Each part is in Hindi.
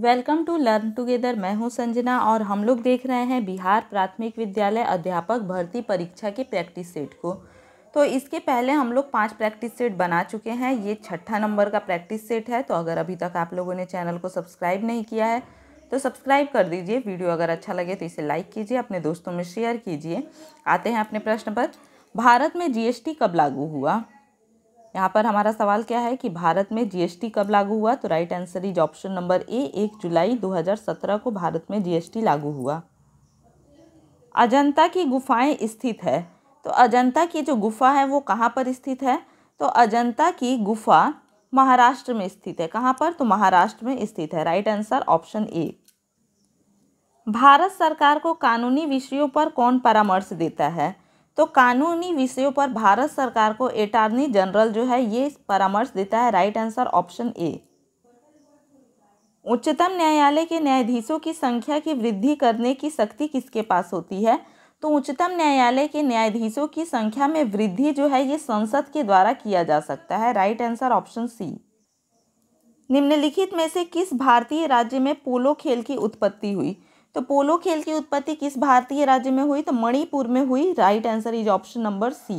वेलकम टू लर्न टुगेदर मैं हूं संजना और हम लोग देख रहे हैं बिहार प्राथमिक विद्यालय अध्यापक भर्ती परीक्षा के प्रैक्टिस सेट को तो इसके पहले हम लोग पांच प्रैक्टिस सेट बना चुके हैं ये छठा नंबर का प्रैक्टिस सेट है तो अगर अभी तक आप लोगों ने चैनल को सब्सक्राइब नहीं किया है तो सब्सक्राइब कर दीजिए वीडियो अगर अच्छा लगे तो इसे लाइक कीजिए अपने दोस्तों में शेयर कीजिए आते हैं अपने प्रश्न पर भारत में जी कब लागू हुआ यहाँ पर हमारा सवाल क्या है कि भारत में जीएसटी कब लागू हुआ तो right answer is option number A एक जुलाई 2017 को भारत में जीएसटी लागू हुआ अजंता की गुफाएं स्थित है तो अजंता की जो गुफा है वो कहाँ पर स्थित है तो अजंता की गुफा महाराष्ट्र में स्थित है कहाँ पर तो महाराष्ट्र में स्थित है right answer option A Bharat सरकार को कानूनी विषयों पर कौन परामर्श देता है तो कानूनी विषयों पर भारत सरकार को अटॉर्नी जनरल जो है ये परामर्श देता है राइट आंसर ऑप्शन ए उच्चतम न्यायालय के न्यायाधीशों की संख्या की वृद्धि करने की शक्ति किसके पास होती है तो उच्चतम न्यायालय के न्यायाधीशों की संख्या में वृद्धि जो है ये संसद के द्वारा किया जा सकता है राइट आंसर ऑप्शन सी निम्नलिखित में से किस भारतीय राज्य में पोलो खेल की उत्पत्ति हुई तो पोलो खेल की उत्पत्ति किस भारतीय राज्य में हुई तो मणिपुर में हुई right answer is option number C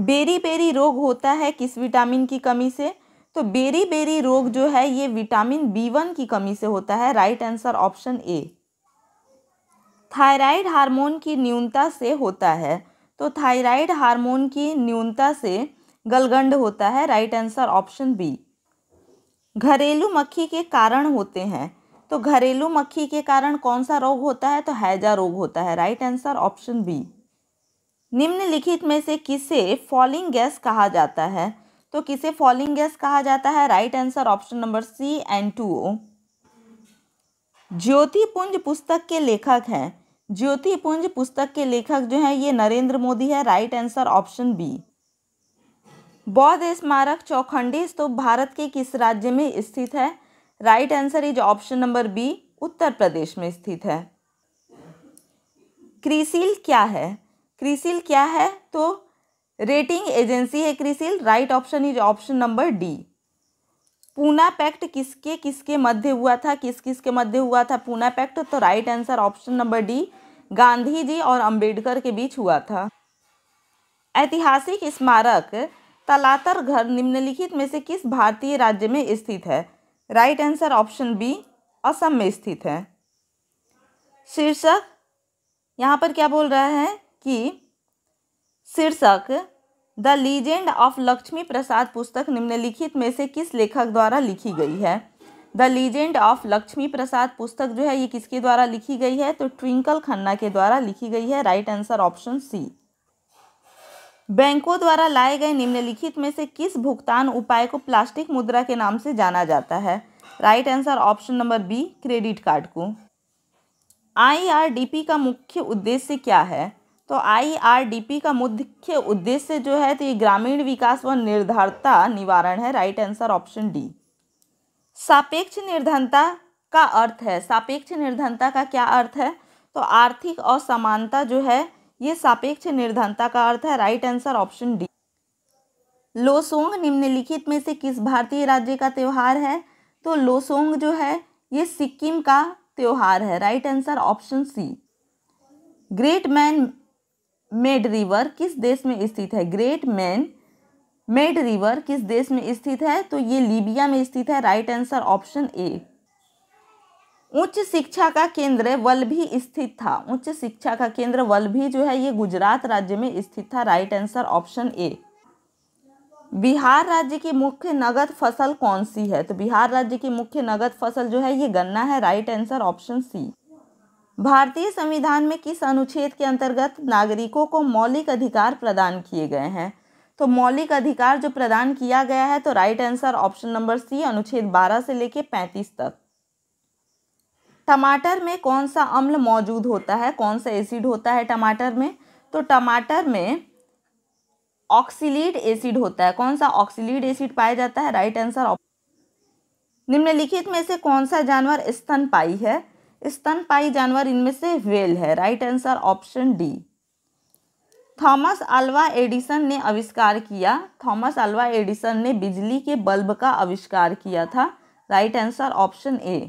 beriberi रोग होता है किस विटामिन की कमी से तो बेरी बेरी रोग जो है ये विटामिन बी वन की कमी से होता है right answer option A thyroid hormone की न्यूनता से होता है तो थायराइड हार्मोन की न्यूनता से गलगंड होता है राइट आंसर ऑप्शन बी घरेलू मक्खी के कारण होते हैं तो घरेलू मक्खी के कारण कौन सा रोग होता है तो हैजा रोग होता है राइट आंसर ऑप्शन बी निम्नलिखित में से किसे फॉलिंग गैस कहा जाता है तो किसे फॉलिंग गैस कहा जाता है right answer option number C N two O Jyotipunj पुस्तक के लेखक हैं ज्योतिपुंज पुस्तक के लेखक जो हैं ये नरेंद्र मोदी है राइट आंसर ऑप्शन बी बौद्ध स्मारक चौखंडी स्तूप भारत के किस राज्य में स्थित है right answer is option number B Uttar Pradesh में स्थित है क्रीसिल क्या है क्रीसिल क्या है तो रेटिंग एजेंसी है CRISIL right option is option number D Poona pact किसके किसके मध्य हुआ था किस किस के मध्य हुआ था पूना पैक्ट तो right answer option number D Gandhi ji और अंबेडकर के बीच हुआ था ऐतिहासिक स्मारक तलातर घर निम्नलिखित में से किस भारतीय राज्य में स्थित है right answer option B Assam में स्थित है शीर्षक यहाँ पर क्या बोल रहा है कि शीर्षक the legend of Lakshmi Prasad पुस्तक निम्नलिखित में से किस लेखक द्वारा लिखी गई है the legend of Lakshmi Prasad पुस्तक जो है ये किसके द्वारा लिखी गई है तो ट्विंकल खन्ना के द्वारा लिखी गई है राइट आंसर ऑप्शन सी बैंकों द्वारा लाए गए निम्नलिखित में से किस भुगतान उपाय को प्लास्टिक मुद्रा के नाम से जाना जाता है right answer option number B credit card को आईआरडीपी का मुख्य उद्देश्य क्या है तो आईआरडीपी का मुख्य उद्देश्य जो है तो ये ग्रामीण विकास व निर्धारता निवारण है राइट आंसर ऑप्शन डी सापेक्ष निर्धनता का अर्थ है सापेक्ष निर्धनता का क्या अर्थ है तो आर्थिक असमानता जो है ये सापेक्ष निर्धनता का अर्थ है right answer option D Losoong निम्नलिखित में से किस भारतीय राज्य का त्यौहार है तो लोसोंग जो है ये सिक्किम का त्यौहार है right answer option C great man made river किस देश में स्थित है ग्रेट मैन मेड रिवर किस देश में स्थित है तो ये लीबिया में स्थित है राइट आंसर ऑप्शन ए उच्च शिक्षा का केंद्र वल्भी स्थित था उच्च शिक्षा का केंद्र वल्भी जो है ये गुजरात राज्य में स्थित था right answer option A Bihar राज्य की मुख्य नगद फसल कौन सी है तो बिहार राज्य की मुख्य नगद फसल जो है ये गन्ना है राइट आंसर ऑप्शन सी भारतीय संविधान में किस अनुच्छेद के अंतर्गत नागरिकों को मौलिक अधिकार प्रदान किए गए हैं तो मौलिक अधिकार जो प्रदान किया गया है तो right answer option number C अनुच्छेद 12 से लेके 35 तक टमाटर में कौन सा अम्ल मौजूद होता है कौन सा एसिड होता है टमाटर में तो टमाटर में ऑक्सीलीड एसिड होता है कौन सा ऑक्सीलीड एसिड पाया जाता है राइट आंसर निम्नलिखित में से कौन सा जानवर स्तन पाई है स्तनपाई जानवर इनमें से वेल है right answer option D Thomas Alva Edison ने आविष्कार किया थॉमस अल्वा एडिसन ने बिजली के बल्ब का आविष्कार किया था right answer option A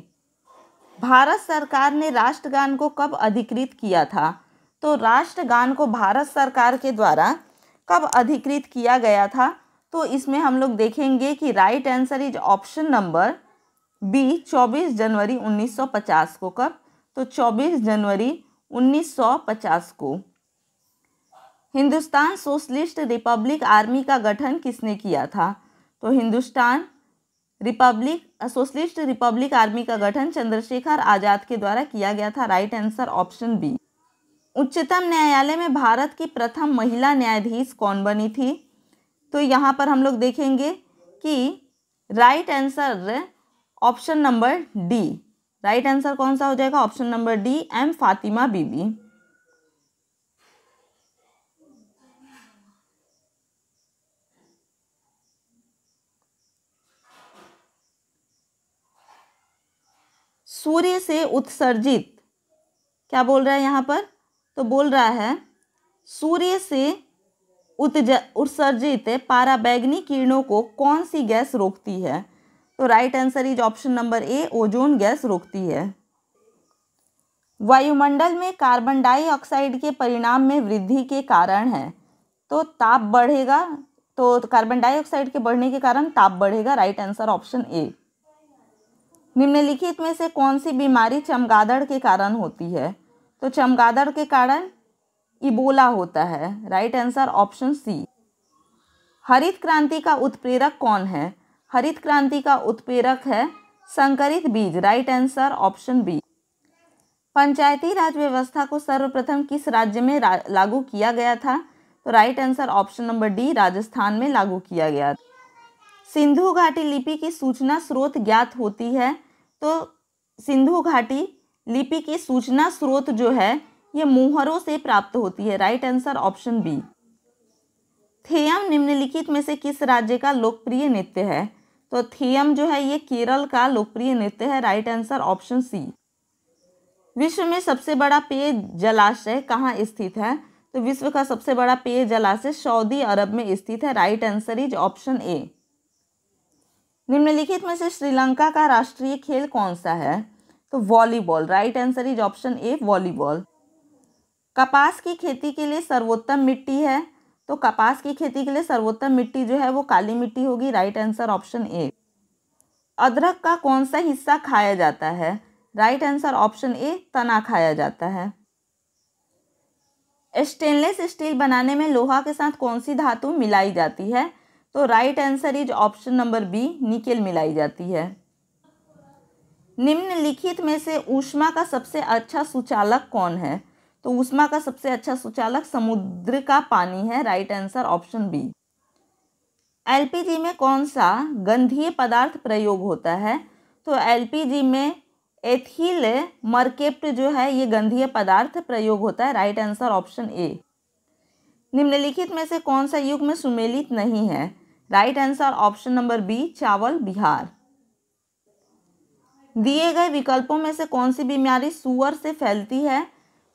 Bharat सरकार ने राष्ट्रगान को कब अधिकृत किया था तो राष्ट्रगान को भारत सरकार के द्वारा कब अधिकृत किया गया था तो इसमें हम लोग देखेंगे कि right answer is option number B 24 जनवरी 1950 को कब तो 24 जनवरी 1950 को हिंदुस्तान सोशलिस्ट रिपब्लिक आर्मी का गठन किसने किया था तो Hindustan republic socialist republic army का गठन चंद्रशेखर आज़ाद के द्वारा किया गया था राइट आंसर ऑप्शन बी उच्चतम न्यायालय में भारत की प्रथम महिला न्यायाधीश कौन बनी थी तो यहाँ पर हम लोग देखेंगे कि right answer option number D right answer कौन सा हो जाएगा option number D M Fathima Beevi सूर्य से उत्सर्जित क्या बोल रहा है यहाँ पर तो बोल रहा है सूर्य से उत्ज उत्सर्जित पाराबैगनी किरणों को कौन सी गैस रोकती है तो right answer is option number A ozone gas रोकती है वायुमंडल में कार्बन डाइऑक्साइड के परिणाम में वृद्धि के कारण है तो ताप बढ़ेगा तो कार्बन डाइऑक्साइड के बढ़ने के कारण ताप बढ़ेगा राइट आंसर ऑप्शन ए निम्नलिखित में से कौन सी बीमारी चमगादड़ के कारण होती है तो चमगादड़ के कारण इबोला होता है राइट आंसर ऑप्शन सी हरित क्रांति का उत्प्रेरक कौन है हरित क्रांति का उत्प्रेरक है संकरित बीज right answer option B Panchayati Raj व्यवस्था को सर्वप्रथम किस राज्य में लागू किया गया था तो right answer option number D Rajasthan में लागू किया गया था सिंधु घाटी लिपि की सूचना स्रोत ज्ञात होती है तो सिंधु घाटी लिपि की सूचना स्रोत जो है ये मुहरों से प्राप्त होती है right answer option B Theyyam निम्नलिखित में से किस राज्य का लोकप्रिय नृत्य है तो थेयम जो है ये केरल का लोकप्रिय नृत्य है राइट आंसर ऑप्शन सी विश्व में सबसे बड़ा पेय जलाशय कहाँ स्थित है तो विश्व का सबसे बड़ा पेय जलाशय सऊदी अरब में स्थित है right answer is option A निम्नलिखित में से श्रीलंका का राष्ट्रीय खेल कौन सा है तो volleyball right answer is option A volleyball कपास की खेती के लिए सर्वोत्तम मिट्टी है तो कपास की खेती के लिए सर्वोत्तम मिट्टी जो है वो काली मिट्टी होगी राइट आंसर ऑप्शन ए अदरक का कौन सा हिस्सा खाया जाता है राइट आंसर ऑप्शन ए तना खाया जाता है स्टेनलेस स्टील बनाने में लोहा के साथ कौन सी धातु मिलाई जाती है तो right answer is option number B nickel मिलाई जाती है निम्नलिखित में से ऊष्मा का सबसे अच्छा सुचालक कौन है तो ऊष्मा का सबसे अच्छा सुचालक समुद्र का पानी है right answer option B LPG में कौन सा गंधीय पदार्थ प्रयोग होता है तो एलपीजी में एथिल मर्केप्ट जो है ये गंधीय पदार्थ प्रयोग होता है राइट आंसर ऑप्शन ए निम्नलिखित में से कौन सा युग में सुमेलित नहीं है right answer option number B चावल बिहार दिए गए विकल्पों में से कौन सी बीमारी सुअर से फैलती है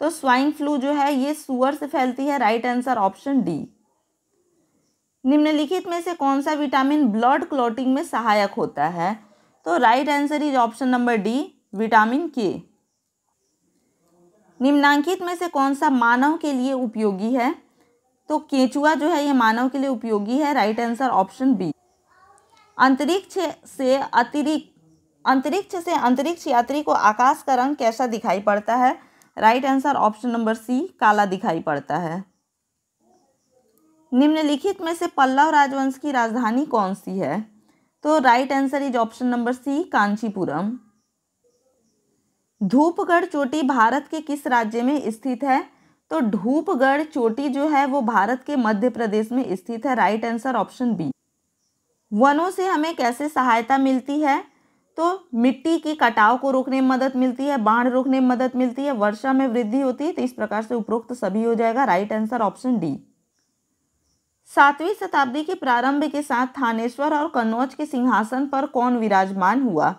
तो स्वाइन फ्लू जो है ये सुअर से फैलती है राइट आंसर ऑप्शन डी निम्नलिखित में से कौन सा विटामिन ब्लड क्लॉटिंग में सहायक होता है तो right answer is option number D vitamin K निम्नांकित में से कौन सा मानव के लिए उपयोगी है तो केचुआ जो है ये मानव के लिए उपयोगी है राइट आंसर ऑप्शन बी अंतरिक्ष से अतिरिक्त अंतरिक्ष से अंतरिक्ष यात्री को आकाश का रंग कैसा दिखाई पड़ता है right answer option number C काला दिखाई पड़ता है निम्नलिखित में से पल्लव राजवंश की राजधानी कौन सी है तो right answer is option number C Kanchipuram Dhupgarh चोटी भारत के किस राज्य में स्थित है तो धूपगढ़ चोटी जो है वो भारत के मध्य प्रदेश में स्थित है राइट आंसर ऑप्शन बी वनों से हमें कैसे सहायता मिलती है तो मिट्टी की कटाव को रोकने में मदद मिलती है बाढ़ रोकने में मदद मिलती है वर्षा में वृद्धि होती है तो इस प्रकार से उपरोक्त सभी हो जाएगा राइट आंसर ऑप्शन डी सातवीं शताब्दी के प्रारंभ के साथ थानेश्वर और कन्नौज के सिंहासन पर कौन विराजमान हुआ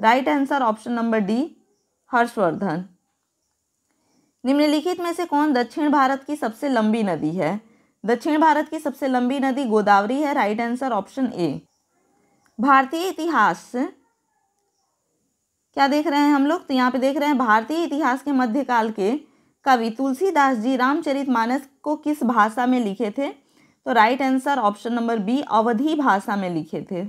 right answer option number D Harshavardhan निम्नलिखित में से कौन दक्षिण भारत की सबसे लंबी नदी है दक्षिण भारत की सबसे लंबी नदी गोदावरी है राइट आंसर ऑप्शन ए भारतीय इतिहास क्या देख रहे हैं हम लोग तो यहाँ पे देख रहे हैं भारतीय इतिहास के मध्यकाल के कवि तुलसीदास जी रामचरितमानस को किस भाषा में लिखे थे तो right answer option number B Awadhi भाषा में लिखे थे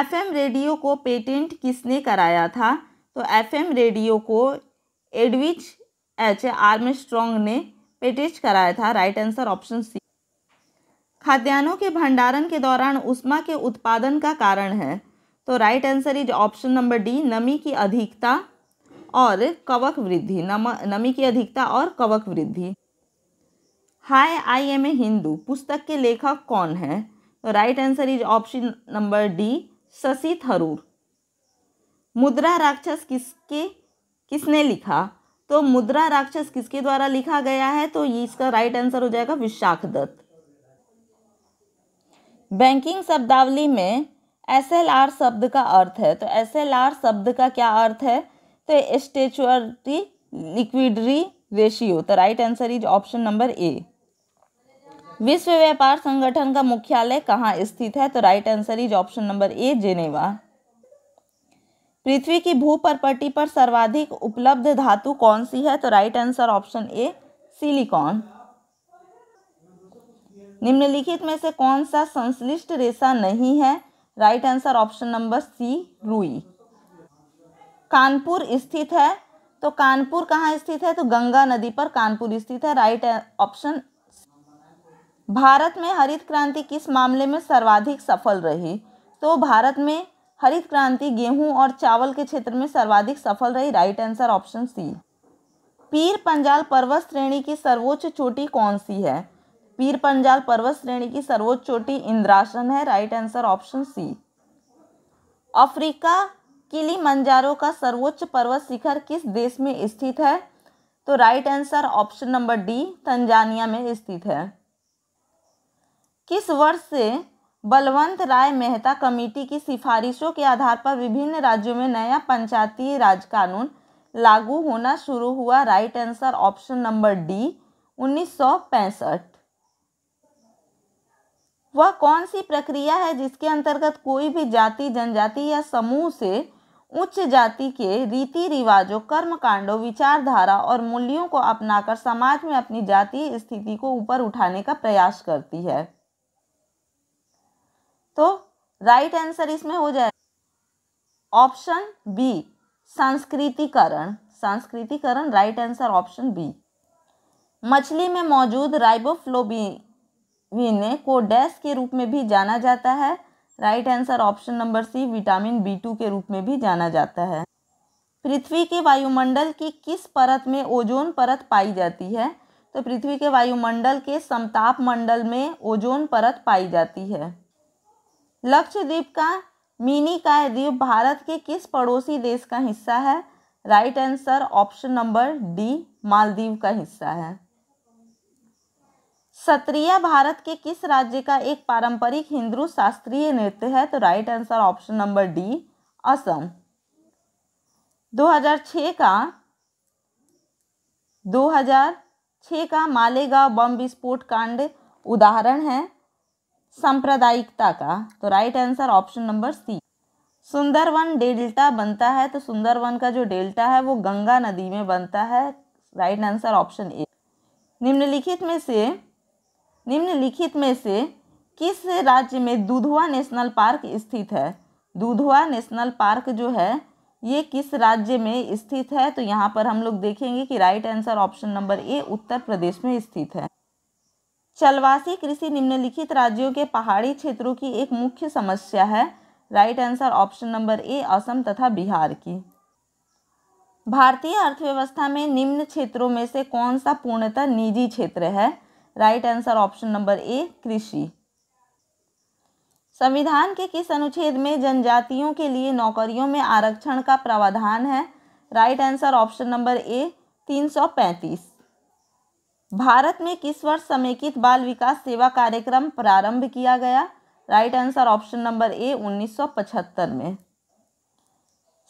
एफएम रेडियो को पेटेंट किसने कराया था तो एफएम रेडियो को एडविच एच आर्म स्ट्रॉन्ग ने पेटेंट कराया था राइट आंसर ऑप्शन सी खाद्यान्नों के भंडारण के दौरान उष्मा के उत्पादन का कारण है तो right answer is option number D नमी की अधिकता और कवक वृद्धि नम नमी की अधिकता और कवक वृद्धि हाय आई एम ए हिंदू पुस्तक के लेखक कौन है तो right answer is option number D Shashi Tharoor Mudrarakshasa किसके किसने लिखा तो मुद्रा राक्षस किसके द्वारा लिखा गया है तो ये इसका राइट आंसर हो जाएगा विशाख दत्त बैंकिंग शब्दावली में एस एल आर शब्द का अर्थ है तो एस एल आर शब्द का क्या अर्थ है तो स्टेचुअरिटी लिक्विडरी रेशियो तो right answer is option number A विश्व व्यापार संगठन का मुख्यालय कहाँ स्थित है तो right answer is option number A Geneva पृथ्वी की भू परपटी पर सर्वाधिक उपलब्ध धातु कौन सी है तो right answer option A silicon निम्नलिखित में से कौन सा संश्लिष्ट रेशा नहीं है right answer option number C रुई कानपुर स्थित है तो कानपुर कहाँ स्थित है तो गंगा नदी पर कानपुर स्थित है राइट ऑप्शन भारत में हरित क्रांति किस मामले में सर्वाधिक सफल रही तो भारत में हरित क्रांति गेहूं और चावल के क्षेत्र में सर्वाधिक सफल रही राइट आंसर ऑप्शन सी पीर पंजाल पर्वत श्रेणी की सर्वोच्च चोटी कौन सी है पीर पंजाल पर्वत श्रेणी की सर्वोच्च चोटी इंद्रासन है right answer option C Africa Kilimanjaro का सर्वोच्च पर्वत शिखर किस देश में स्थित है तो right answer option number D Tanzania में स्थित है किस वर्ष से बलवंत राय मेहता कमेटी की सिफारिशों के आधार पर विभिन्न राज्यों में नया पंचायती राज कानून लागू होना शुरू हुआ right answer option number D उन्नीस वह कौन सी प्रक्रिया है जिसके अंतर्गत कोई भी जाति जनजाति या समूह से उच्च जाति के रीति रिवाजों कर्मकांडों विचारधारा और मूल्यों को अपनाकर समाज में अपनी जातीय स्थिति को ऊपर उठाने का प्रयास करती है तो राइट right आंसर इसमें हो जाए ऑप्शन बी संस्कृतिकरण संस्कृतिकरण राइट आंसर ऑप्शन बी मछली में मौजूद राइबोफ्लोबिन को डैश के रूप में भी जाना जाता है right answer option number C vitamin B two के रूप में भी जाना जाता है पृथ्वी के वायुमंडल की किस परत में ओजोन परत पाई जाती है तो पृथ्वी के वायुमंडल के समताप मंडल में ओजोन परत पाई जाती है लक्षद्वीप का मिनी काय द्वीप भारत के किस पड़ोसी देश का हिस्सा है right answer option number D Maldives का हिस्सा है सत्रिया भारत के किस राज्य का एक पारंपरिक हिंदू शास्त्रीय नृत्य है तो right answer option number D Assam 2006 का 2006 का मालेगांव बम विस्फोट कांड उदाहरण है सांप्रदायिकता का तो right answer option number C Sundarban delta बनता है तो सुंदरवन का जो डेल्टा है वो गंगा नदी में बनता है राइट आंसर ऑप्शन ए निम्नलिखित में से निम्नलिखित में से किस राज्य में दुधवा नेशनल पार्क स्थित है दुधवा नेशनल पार्क जो है ये किस राज्य में स्थित है तो यहाँ पर हम लोग देखेंगे कि right answer option number A Uttar Pradesh में स्थित है चलवासी कृषि निम्नलिखित राज्यों के पहाड़ी क्षेत्रों की एक मुख्य समस्या है right answer option number A Assam तथा बिहार की भारतीय अर्थव्यवस्था में निम्न क्षेत्रों में से कौन सा पूर्णतः निजी क्षेत्र है right answer option number A कृषि संविधान के किस अनुच्छेद में जनजातियों के लिए नौकरियों में आरक्षण का प्रावधान है right answer option number A तीन सौ पैंतीस भारत में किस वर्ष समेकित बाल विकास सेवा कार्यक्रम प्रारंभ किया गया right answer option number A 1975 में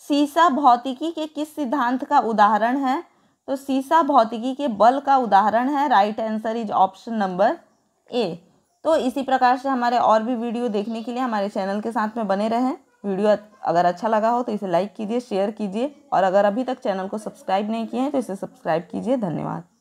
सीसा भौतिकी के किस सिद्धांत का उदाहरण है तो सीसा भौतिकी के बल का उदाहरण है right answer is option number A तो इसी प्रकार से हमारे और भी वीडियो देखने के लिए हमारे चैनल के साथ में बने रहें वीडियो अगर अच्छा लगा हो तो इसे लाइक कीजिए शेयर कीजिए और अगर अभी तक चैनल को सब्सक्राइब नहीं किए हैं तो इसे सब्सक्राइब कीजिए धन्यवाद